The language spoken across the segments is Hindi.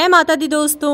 ऐ माता दी दोस्तों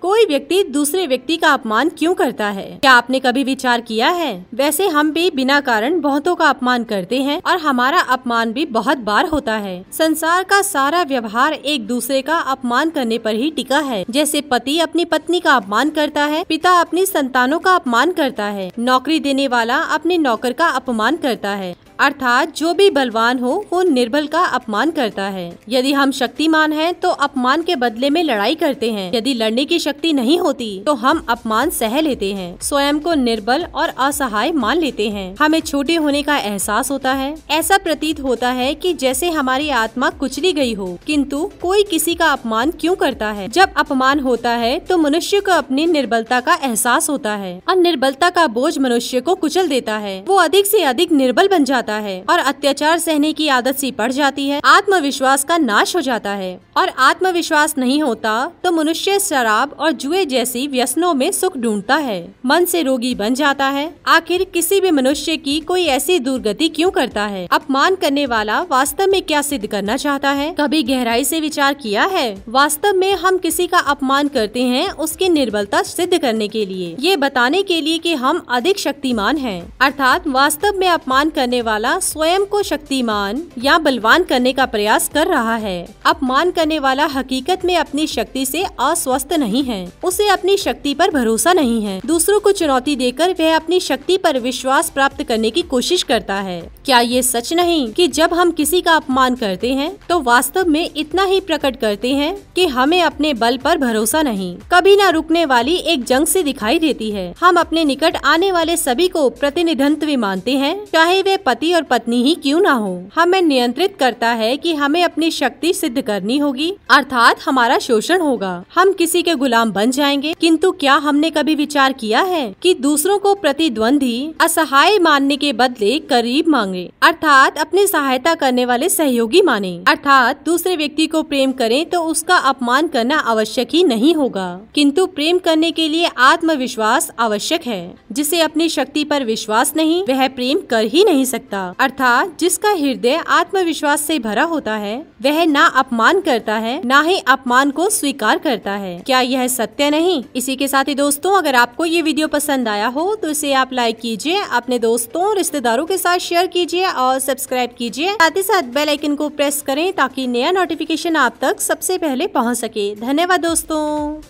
कोई व्यक्ति दूसरे व्यक्ति का अपमान क्यों करता है क्या आपने कभी विचार किया है वैसे हम भी बिना कारण बहुतों का अपमान करते हैं और हमारा अपमान भी बहुत बार होता है संसार का सारा व्यवहार एक दूसरे का अपमान करने पर ही टिका है जैसे पति अपनी पत्नी का अपमान करता है पिता अपनी संतानों का अपमान करता है नौकरी देने वाला अपने नौकर का अपमान करता है अर्थात जो भी बलवान हो वो निर्बल का अपमान करता है यदि हम शक्तिमान हैं तो अपमान के बदले में लड़ाई करते हैं यदि लड़ने की शक्ति नहीं होती तो हम अपमान सह लेते हैं स्वयं को निर्बल और असहाय मान लेते हैं हमें छोटे होने का एहसास होता है ऐसा प्रतीत होता है कि जैसे हमारी आत्मा कुचली गई हो किंतु कोई किसी का अपमान क्यों करता है जब अपमान होता है तो मनुष्य को अपनी निर्बलता का एहसास होता है और निर्बलता का बोझ मनुष्य को कुचल देता है वो अधिक से अधिक निर्बल बन जाता है और अत्याचार सहने की आदत सी पड़ जाती है आत्मविश्वास का नाश हो जाता है और आत्मविश्वास नहीं होता होता तो मनुष्य शराब और जुए जैसी व्यसनों में सुख ढूंढता है मन से रोगी बन जाता है आखिर किसी भी मनुष्य की कोई ऐसी दुर्गति क्यों करता है अपमान करने वाला वास्तव में क्या सिद्ध करना चाहता है कभी गहराई से विचार किया है वास्तव में हम किसी का अपमान करते हैं उसकी निर्बलता सिद्ध करने के लिए ये बताने के लिए कि हम अधिक शक्तिमान हैं अर्थात वास्तव में अपमान करने वाला स्वयं को शक्तिमान या बलवान करने का प्रयास कर रहा है अपमान करने वाला हकीकत में अपनी शक्ति से अस्वस्थ नहीं है उसे अपनी शक्ति पर भरोसा नहीं है दूसरों को चुनौती देकर वह अपनी शक्ति पर विश्वास प्राप्त करने की कोशिश करता है क्या ये सच नहीं कि जब हम किसी का अपमान करते हैं तो वास्तव में इतना ही प्रकट करते हैं कि हमें अपने बल पर भरोसा नहीं कभी न रुकने वाली एक जंग से दिखाई देती है हम अपने निकट आने वाले सभी को प्रतिनिधित्व मानते हैं चाहे वे पति और पत्नी ही क्यों न हो हमें नियंत्रित करता है कि हमें अपनी शक्ति सिद्ध करनी होगी अर्थात हमारा शोषण शोषण होगा हम किसी के गुलाम बन जाएंगे किंतु क्या हमने कभी विचार किया है कि दूसरों को प्रतिद्वंदी असहाय मानने के बदले करीब मांगे अर्थात अपने सहायता करने वाले सहयोगी माने अर्थात दूसरे व्यक्ति को प्रेम करें तो उसका अपमान करना आवश्यक ही नहीं होगा किंतु प्रेम करने के लिए आत्मविश्वास आवश्यक है जिसे अपनी शक्ति पर विश्वास नहीं वह प्रेम कर ही नहीं सकता अर्थात जिसका हृदय आत्मविश्वास से भरा होता है वह ना अपमान करता है ना ही अपमान को स्वीकार करता है क्या यह सत्य नहीं इसी के साथ ही दोस्तों अगर आपको ये वीडियो पसंद आया हो तो इसे आप लाइक कीजिए अपने दोस्तों रिश्तेदारों के साथ शेयर कीजिए और सब्सक्राइब कीजिए साथ ही साथ बेल आइकन को प्रेस करें ताकि नया नोटिफिकेशन आप तक सबसे पहले पहुंच सके धन्यवाद दोस्तों